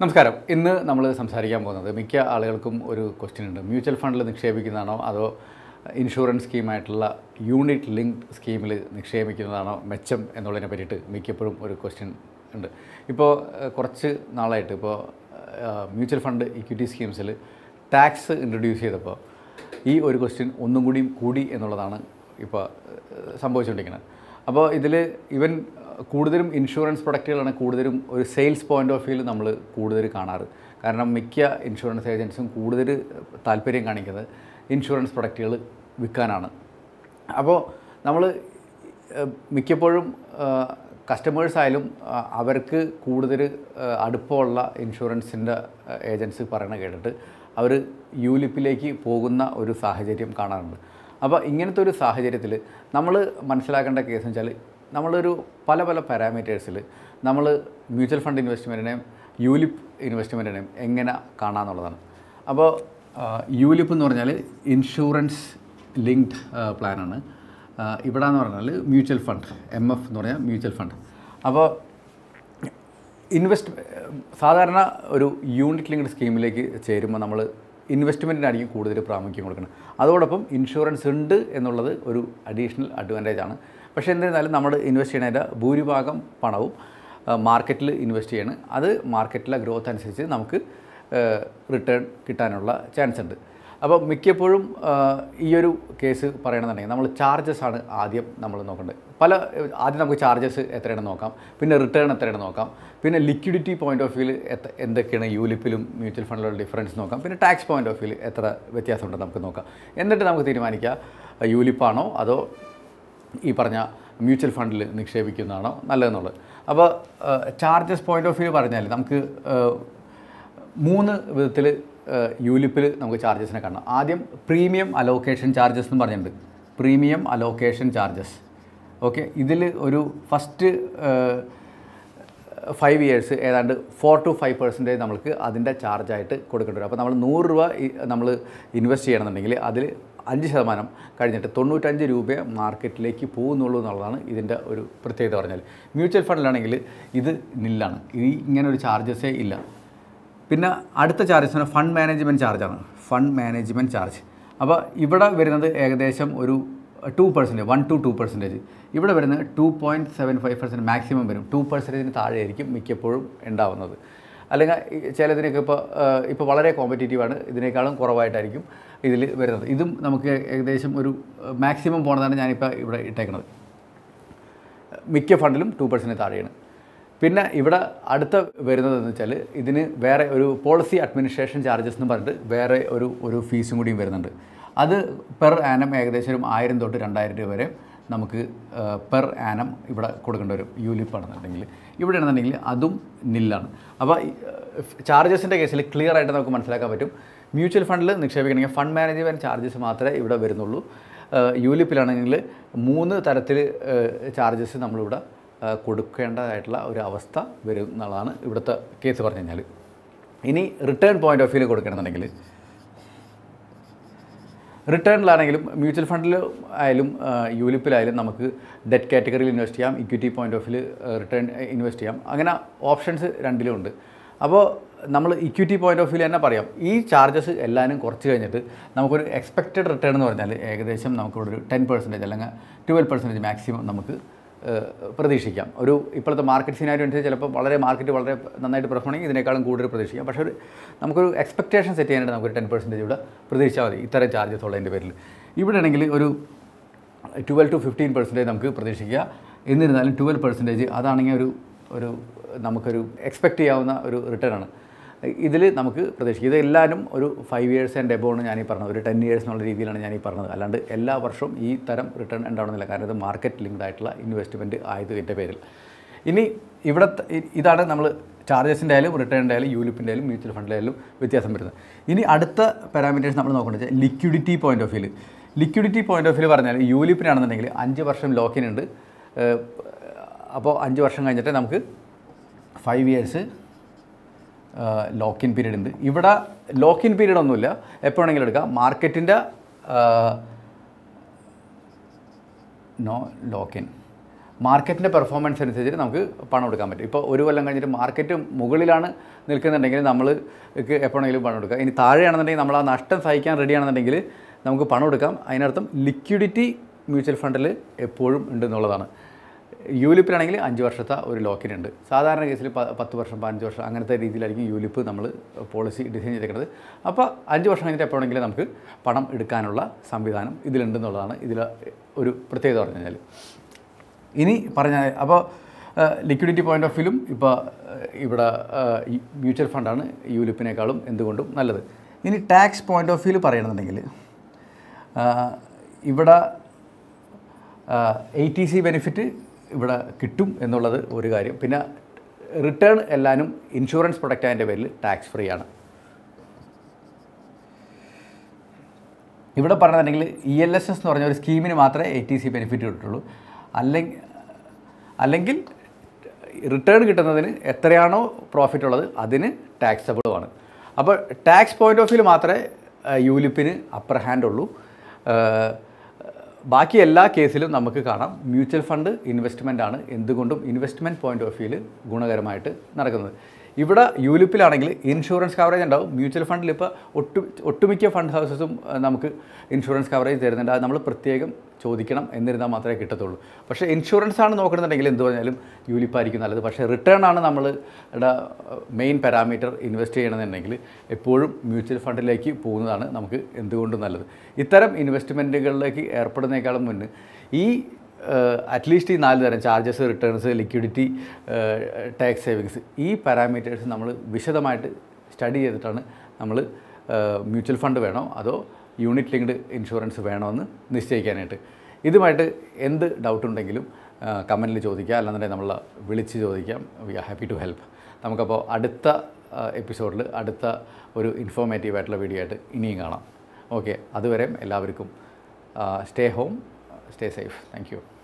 നമസ്കാരം ഇന്ന് നമ്മൾ സംസാരിക്കാൻ പോകുന്നത് മിക്ക ആളുകൾക്കും ഒരു ക്വസ്റ്റ്യൻ ഉണ്ട് മ്യൂച്വൽ ഫണ്ടിൽ നിക്ഷേപിക്കുന്നതാണോ അതോ ഇൻഷുറൻസ് സ്കീമായിട്ടുള്ള യൂണിറ്റ് ലിങ്ക്ഡ് സ്കീമിൽ നിക്ഷേപിക്കുന്നതാണോ മെച്ചം എന്നുള്ളതിനെ പറ്റിയിട്ട് മിക്കപ്പോഴും ഒരു ക്വസ്റ്റ്യൻ ഉണ്ട് ഇപ്പോൾ കുറച്ച് നാളായിട്ട് ഇപ്പോൾ മ്യൂച്വൽ ഫണ്ട് ഇക്വിറ്റി സ്കീംസിൽ ടാക്സ് ഇൻട്രൊഡ്യൂസ് ചെയ്തപ്പോൾ ഈ ഒരു ക്വസ്റ്റ്യൻ ഒന്നും കൂടിയും കൂടി എന്നുള്ളതാണ് ഇപ്പോൾ സംഭവിച്ചുകൊണ്ടിരിക്കുന്നത് അപ്പോൾ ഇതിൽ ഇവൻ കൂടുതലും ഇൻഷുറൻസ് പ്രൊഡക്റ്റുകളാണ് കൂടുതലും ഒരു സെയിൽസ് പോയിൻ്റ് ഓഫ് വ്യൂവിൽ നമ്മൾ കൂടുതൽ കാണാറ് കാരണം മിക്ക ഇൻഷുറൻസ് ഏജൻസും കൂടുതൽ താല്പര്യം കാണിക്കുന്നത് ഇൻഷുറൻസ് പ്രൊഡക്റ്റുകൾ വിൽക്കാനാണ് അപ്പോൾ നമ്മൾ മിക്കപ്പോഴും കസ്റ്റമേഴ്സ് ആയാലും അവർക്ക് കൂടുതൽ അടുപ്പമുള്ള ഇൻഷുറൻസിൻ്റെ ഏജൻസി പറയണ കേട്ടിട്ട് അവർ യൂലിപ്പിലേക്ക് പോകുന്ന ഒരു സാഹചര്യം കാണാറുണ്ട് അപ്പോൾ ഇങ്ങനത്തെ ഒരു സാഹചര്യത്തിൽ നമ്മൾ മനസ്സിലാക്കേണ്ട കേസ് എന്ന് വെച്ചാൽ നമ്മളൊരു പല പല പാരാമീറ്റേഴ്സിൽ നമ്മൾ മ്യൂച്വൽ ഫണ്ട് ഇൻവെസ്റ്റ്മെൻറ്റിനെയും യൂലിപ്പ് ഇൻവെസ്റ്റ്മെൻറ്റിനെയും എങ്ങനെ കാണാമെന്നുള്ളതാണ് അപ്പോൾ യൂലിപ്പ് എന്ന് പറഞ്ഞാൽ ഇൻഷുറൻസ് ലിങ്ക്ഡ് പ്ലാനാണ് ഇവിടെ എന്ന് പറഞ്ഞാൽ മ്യൂച്വൽ ഫണ്ട് എം എഫ് എന്ന് പറഞ്ഞാൽ മ്യൂച്വൽ ഫണ്ട് അപ്പോൾ ഇൻവെസ്റ്റ് സാധാരണ ഒരു യൂണിറ്റ് ലിങ്ക്ഡ് സ്കീമിലേക്ക് ചേരുമ്പോൾ നമ്മൾ ഇൻവെസ്റ്റ്മെൻറ്റിനായിരിക്കും കൂടുതൽ പ്രാമുഖ്യം കൊടുക്കുന്നത് അതോടൊപ്പം ഇൻഷുറൻസ് ഉണ്ട് എന്നുള്ളത് ഒരു അഡീഷണൽ അഡ്വാൻറ്റേജ് ആണ് പക്ഷേ എന്തിരുന്നാലും നമ്മൾ ഇൻവെസ്റ്റ് ചെയ്യുന്നതിൻ്റെ ഭൂരിഭാഗം പണവും മാർക്കറ്റിൽ ഇൻവെസ്റ്റ് ചെയ്യണം അത് മാർക്കറ്റിലെ ഗ്രോത്ത് അനുസരിച്ച് നമുക്ക് റിട്ടേൺ കിട്ടാനുള്ള ചാൻസ് ഉണ്ട് അപ്പോൾ മിക്കപ്പോഴും ഈ ഒരു കേസ് പറയണമെന്നുണ്ടെങ്കിൽ നമ്മൾ ചാർജസ് ആണ് ആദ്യം നമ്മൾ നോക്കേണ്ടത് പല ആദ്യം നമുക്ക് ചാർജസ് എത്രയാണെന്ന് നോക്കാം പിന്നെ റിട്ടേൺ എത്രയാണെന്ന് നോക്കാം പിന്നെ ലിക്വിഡിറ്റി പോയിന്റ് ഓഫ് വ്യൂവിൽ എത്ത എന്തൊക്കെയാണ് യൂലിപ്പിലും മ്യൂച്വൽ ഫണ്ടിലുള്ള ഡിഫറൻസ് നോക്കാം പിന്നെ ടാക്സ് പോയിന്റ് ഓഫ് വ്യൂവിൽ എത്ര വ്യത്യാസമുണ്ട് നമുക്ക് നോക്കാം എന്നിട്ട് നമുക്ക് തീരുമാനിക്കാം യൂലിപ്പാണോ അതോ ഈ പറഞ്ഞ മ്യൂച്വൽ ഫണ്ടിൽ നിക്ഷേപിക്കുന്നതാണോ നല്ലതെന്നുള്ളത് അപ്പോൾ ചാർജസ് പോയിന്റ് ഓഫ് വ്യൂ പറഞ്ഞാൽ നമുക്ക് മൂന്ന് വിധത്തിൽ യൂലിപ്പിൽ നമുക്ക് ചാർജസിനെ കാണാം ആദ്യം പ്രീമിയം അലോക്കേഷൻ ചാർജസ് എന്ന് പറഞ്ഞിട്ടുണ്ട് പ്രീമിയം അലോക്കേഷൻ ചാർജസ് ഓക്കെ ഇതിൽ ഒരു ഫസ്റ്റ് ഫൈവ് ഇയേഴ്സ് ഏതാണ്ട് ഫോർ ടു ഫൈവ് പെർസെൻറ്റേജ് നമുക്ക് അതിൻ്റെ ചാർജായിട്ട് കൊടുക്കേണ്ടി വരും അപ്പോൾ നമ്മൾ നൂറ് രൂപ നമ്മൾ ഇൻവെസ്റ്റ് ചെയ്യണമെന്നുണ്ടെങ്കിൽ അതിൽ അഞ്ച് ശതമാനം കഴിഞ്ഞിട്ട് തൊണ്ണൂറ്റഞ്ച് രൂപ മാർക്കറ്റിലേക്ക് പോകുന്നുള്ളൂ എന്നുള്ളതാണ് ഇതിൻ്റെ ഒരു പ്രത്യേകത പറഞ്ഞാൽ മ്യൂച്വൽ ഫണ്ടിലാണെങ്കിൽ ഇത് നില്ലാണ് ഈ ഇങ്ങനെ ഒരു ചാർജസേ ഇല്ല പിന്നെ അടുത്ത ചാർജ് എന്ന് ഫണ്ട് മാനേജ്മെൻറ്റ് ചാർജാണ് ഫണ്ട് മാനേജ്മെൻറ്റ് ചാർജ് അപ്പോൾ ഇവിടെ വരുന്നത് ഏകദേശം ഒരു two percentage one to two percentage ഇവിടെ വരുന്നത് two point seven five percent maximum വരും ടു പെർസെൻറ്റേജിന് ആയിരിക്കും മിക്കപ്പോഴും ഉണ്ടാവുന്നത് അല്ലെങ്കിൽ ചിലതിനൊക്കെ ഇപ്പോൾ ഇപ്പോൾ വളരെ കോമ്പറ്റീറ്റീവാണ് ഇതിനേക്കാളും കുറവായിട്ടായിരിക്കും ഇതിൽ വരുന്നത് ഇതും നമുക്ക് ഏകദേശം ഒരു മാക്സിമം പോണതാണ് ഞാനിപ്പോൾ ഇവിടെ ഇട്ടേക്കുന്നത് മിക്ക ഫണ്ടിലും ടു പെർസെൻറ്റ് താഴെയാണ് പിന്നെ ഇവിടെ അടുത്ത വരുന്നതെന്ന് വെച്ചാൽ ഇതിന് വേറെ ഒരു പോളിസി അഡ്മിനിസ്ട്രേഷൻ ചാർജസ് എന്ന് പറഞ്ഞിട്ട് വേറെ ഒരു ഒരു ഫീസും കൂടിയും വരുന്നുണ്ട് അത് പെർ ആനം ഏകദേശം ഒരു ആയിരം തൊട്ട് രണ്ടായിരം രൂപ വരെ നമുക്ക് പെർ ആനം ഇവിടെ കൊടുക്കേണ്ടി വരും യൂലിപ്പാണെന്നുണ്ടെങ്കിൽ ആണെന്നുണ്ടെങ്കിൽ അതും നില്ലാണ് അപ്പോൾ ചാർജസിൻ്റെ കേസിൽ ക്ലിയർ ആയിട്ട് നമുക്ക് മനസ്സിലാക്കാൻ പറ്റും മ്യൂച്വൽ ഫണ്ടിൽ നിക്ഷേപിക്കണമെങ്കിൽ ഫണ്ട് മാനേജ്മെൻറ്റ് ചാർജസ് മാത്രമേ ഇവിടെ വരുന്നുള്ളൂ യൂലിപ്പിലാണെങ്കിൽ മൂന്ന് തരത്തിൽ ചാർജസ് നമ്മളിവിടെ കൊടുക്കേണ്ടതായിട്ടുള്ള ഒരു അവസ്ഥ വരും എന്നുള്ളതാണ് ഇവിടുത്തെ കേസ് പറഞ്ഞു കഴിഞ്ഞാൽ ഇനി റിട്ടേൺ പോയിൻ്റ് ഓഫ് വ്യൂവിൽ കൊടുക്കണമെന്നുണ്ടെങ്കിൽ റിട്ടേണിലാണെങ്കിലും മ്യൂച്വൽ ഫണ്ടിൽ ആയാലും യൂലിപ്പിലായാലും നമുക്ക് ഡെറ്റ് കാറ്റഗറിയിൽ ഇൻവെസ്റ്റ് ചെയ്യാം equity point of view return invest ചെയ്യാം അങ്ങനെ ഓപ്ഷൻസ് ഉണ്ട് അപ്പോൾ നമ്മൾ ഇക്വിറ്റി പോയിൻ്റ് ഓഫ് വ്യൂ തന്നെ പറയാം ഈ ചാർജസ് എല്ലാവരും കുറച്ച് കഴിഞ്ഞിട്ട് നമുക്കൊരു എക്സ്പെക്റ്റഡ് റിട്ടേൺ എന്ന് പറഞ്ഞാൽ ഏകദേശം നമുക്കിവിടെ ഒരു ടെൻ പെർസെൻറ്റേജ് അല്ലെങ്കിൽ ട്വൽവ് പെർസെൻറ്റേജ് മാക്സിമം നമുക്ക് പ്രതീക്ഷിക്കാം ഒരു ഇപ്പോഴത്തെ മാർക്കറ്റ് സിനാരി അനുസരിച്ച് ചിലപ്പോൾ വളരെ മാർക്കറ്റ് വളരെ നന്നായിട്ട് പെർഫോണെങ്കിൽ ഇതിനേക്കാളും കൂടുതൽ പ്രതീക്ഷിക്കാം പക്ഷേ ഒരു നമുക്കൊരു എക്സ്പെക്റ്റേഷൻ സെറ്റ് ചെയ്യാനായിട്ട് നമുക്കൊരു ടെൻ പെർസെൻറ്റേജ് ഇവിടെ പ്രതീക്ഷിച്ചാൽ മതി ഇത്ര ചാർജസ് ഉള്ളതിൻ്റെ പേരിൽ ഇവിടെ ആണെങ്കിൽ ഒരു ട്വൽവ് ടു ഫിഫ്റ്റീൻ പെർസെൻറ്റേജ് നമുക്ക് പ്രതീക്ഷിക്കുക എന്നിരുന്നാലും ട്വൽവ് പെർസെൻറ്റേജ് അതാണെങ്കിൽ ഒരു ഒരു നമുക്കൊരു എക്സ്പെക്റ്റ് ചെയ്യാവുന്ന ഒരു റിട്ടേൺ ആണ് ഇതിൽ നമുക്ക് പ്രതീക്ഷിക്കും ഇതെല്ലാവരും ഒരു ഫൈവ് ഇയേഴ്സ് ആൻഡ് ആണ് ഞാനീ പറഞ്ഞത് ഒരു ടെൻ ഇയേഴ്സ് എന്നുള്ള രീതിയിലാണ് ഞാനീ പറഞ്ഞത് അല്ലാണ്ട് എല്ലാ വർഷവും ഈ തരം റിട്ടേൺ ഉണ്ടാവണമെന്നില്ല കാരണം ഇത് മാർക്കറ്റ് ലിങ്ക്ഡ് ആയിട്ടുള്ള ഇൻവെസ്റ്റ്മെൻറ്റ് എൻ്റെ പേരിൽ ഇനി ഇവിടെ ഇതാണ് നമ്മൾ ചാർജസിൻ്റെ ആയാലും റിട്ടേണിൻ്റെ ആയാലും യൂലിപ്പിൻ്റെ ആയാലും മ്യൂച്വൽ ഫണ്ടിൻ്റെ ആയാലും വ്യത്യാസം വരുന്നത് ഇനി അടുത്ത പാരാമീറ്റേഴ്സ് നമ്മൾ നോക്കുന്നത് liquidity point of view liquidity point of view പറഞ്ഞാൽ യൂലിപ്പിനാണെന്നുണ്ടെങ്കിൽ അഞ്ച് വർഷം ലോക്കിനുണ്ട് അപ്പോൾ അഞ്ച് വർഷം കഴിഞ്ഞിട്ട് നമുക്ക് ഫൈവ് ഇയേഴ്സ് ലോക്കിൻ പീരീഡ് ഉണ്ട് ഇവിടെ ലോക്കിൻ പീരീഡ് ഒന്നുമില്ല എപ്പോൾ വേണമെങ്കിലും എടുക്കാം മാർക്കറ്റിൻ്റെ നോ ലോക്കിൻ മാർക്കറ്റിൻ്റെ പെർഫോമൻസ് അനുസരിച്ച് നമുക്ക് പണം എടുക്കാൻ പറ്റും ഇപ്പോൾ ഒരു കൊല്ലം കഴിഞ്ഞിട്ട് മാർക്കറ്റ് മുകളിലാണ് നിൽക്കുന്നുണ്ടെങ്കിൽ നമ്മൾ എപ്പോഴെങ്കിലും പണം എടുക്കാം ഇനി താഴെയാണെന്നുണ്ടെങ്കിൽ നമ്മൾ ആ നഷ്ടം സഹിക്കാൻ റെഡിയാണെന്നുണ്ടെങ്കിൽ നമുക്ക് പണം എടുക്കാം അതിനർത്ഥം ലിക്വിഡിറ്റി മ്യൂച്വൽ ഫണ്ടിൽ എപ്പോഴും ഉണ്ടെന്നുള്ളതാണ് യൂലിപ്പിലാണെങ്കിൽ അഞ്ച് വർഷത്തെ ഒരു ലോക്കിനുണ്ട് ഉണ്ട് സാധാരണ കേസിൽ പത്ത് വർഷം പതിനഞ്ച് വർഷം അങ്ങനത്തെ രീതിയിലായിരിക്കും യൂലിപ്പ് നമ്മൾ പോളിസി ഡിസൈൻ ചെയ്തേക്കുന്നത് അപ്പോൾ അഞ്ച് വർഷം കഴിഞ്ഞിട്ട് എപ്പോഴെങ്കിലും നമുക്ക് പണം എടുക്കാനുള്ള സംവിധാനം ഇതിലുണ്ടെന്നുള്ളതാണ് ഇതിൽ ഒരു പ്രത്യേകത പറഞ്ഞു കഴിഞ്ഞാൽ ഇനി പറഞ്ഞാൽ അപ്പോൾ ലിക്വിഡിറ്റി പോയിൻ്റ് ഓഫ് വ്യൂലും ഇപ്പോൾ ഇവിടെ മ്യൂച്വൽ ഫണ്ടാണ് യൂലിപ്പിനേക്കാളും എന്തുകൊണ്ടും നല്ലത് ഇനി ടാക്സ് പോയിൻ്റ് ഓഫ് വ്യൂല് പറയണമെന്നുണ്ടെങ്കിൽ ഇവിടെ എ ടി സി ബെനിഫിറ്റ് ഇവിടെ കിട്ടും എന്നുള്ളത് ഒരു കാര്യം പിന്നെ റിട്ടേൺ എല്ലാനും ഇൻഷുറൻസ് പ്രൊഡക്റ്റ് അതിൻ്റെ പേരിൽ ടാക്സ് ഫ്രീ ആണ് ഇവിടെ പറഞ്ഞിട്ടുണ്ടെങ്കിൽ ഇ എൽ എസ് എസ് എന്ന് പറഞ്ഞ ഒരു സ്കീമിന് മാത്രമേ എ ടി സി ബെനിഫിറ്റ് കിട്ടുള്ളൂ അല്ലെങ്കിൽ അല്ലെങ്കിൽ റിട്ടേൺ കിട്ടുന്നതിന് എത്രയാണോ പ്രോഫിറ്റ് ഉള്ളത് അതിന് ടാക്സബിളുമാണ് അപ്പോൾ ടാക്സ് പോയിൻ്റ് ഓഫ് വ്യൂ മാത്രമേ യൂലിപ്പിന് അപ്പർ ഹാൻഡ് ഉള്ളൂ ബാക്കി എല്ലാ കേസിലും നമുക്ക് കാണാം മ്യൂച്വൽ ഫണ്ട് ഇൻവെസ്റ്റ്മെൻ്റ് ആണ് എന്തുകൊണ്ടും ഇൻവെസ്റ്റ്മെൻറ്റ് പോയിൻ്റ് ഓഫ് വ്യൂവിൽ ഗുണകരമായിട്ട് നടക്കുന്നത് ഇവിടെ യൂലിപ്പിലാണെങ്കിൽ ഇൻഷുറൻസ് കവറേജ് ഉണ്ടാവും മ്യൂച്വൽ ഫണ്ടിൽ ഇപ്പോൾ ഒട്ടു ഒട്ടുമിക്ക ഫണ്ട് ഹൗസസും നമുക്ക് ഇൻഷുറൻസ് കവറേജ് തരുന്നുണ്ട് അത് നമ്മൾ പ്രത്യേകം ചോദിക്കണം എന്നിരുന്നാൽ മാത്രമേ കിട്ടത്തുള്ളൂ പക്ഷേ ഇൻഷുറൻസ് ആണ് നോക്കുന്നുണ്ടെങ്കിൽ എന്ത് പറഞ്ഞാലും യൂലിപ്പായിരിക്കും നല്ലത് പക്ഷേ റിട്ടേൺ ആണ് നമ്മളുടെ മെയിൻ പാരാമീറ്റർ ഇൻവെസ്റ്റ് ചെയ്യണമെന്നുണ്ടെങ്കിൽ എപ്പോഴും മ്യൂച്വൽ ഫണ്ടിലേക്ക് പോകുന്നതാണ് നമുക്ക് എന്തുകൊണ്ടും നല്ലത് ഇത്തരം ഇൻവെസ്റ്റ്മെൻറ്റുകളിലേക്ക് ഏർപ്പെടുന്നേക്കാളും മുന്നേ ഈ അറ്റ്ലീസ്റ്റ് ഈ നാല് തരം charges returns liquidity tax savings ഈ പാരാമീറ്റേഴ്സ് നമ്മൾ വിശദമായിട്ട് സ്റ്റഡി ചെയ്തിട്ടാണ് നമ്മൾ മ്യൂച്വൽ ഫണ്ട് വേണോ അതോ യൂണിറ്റ് ലിങ്ക്ഡ് ഇൻഷുറൻസ് വേണോ എന്ന് നിശ്ചയിക്കാനായിട്ട് ഇതുമായിട്ട് എന്ത് ഡൗട്ട് ഉണ്ടെങ്കിലും കമൻറ്റിൽ ചോദിക്കുക അല്ലാന്നുണ്ടെങ്കിൽ നമ്മൾ വിളിച്ച് ചോദിക്കാം we are happy to help നമുക്കപ്പോൾ അടുത്ത എപ്പിസോഡിൽ അടുത്ത ഒരു ഇൻഫോർമേറ്റീവ് ആയിട്ടുള്ള വീഡിയോ ആയിട്ട് ഇനിയും കാണാം ഓക്കെ അതുവരെയും എല്ലാവർക്കും stay home Stay safe. Thank you.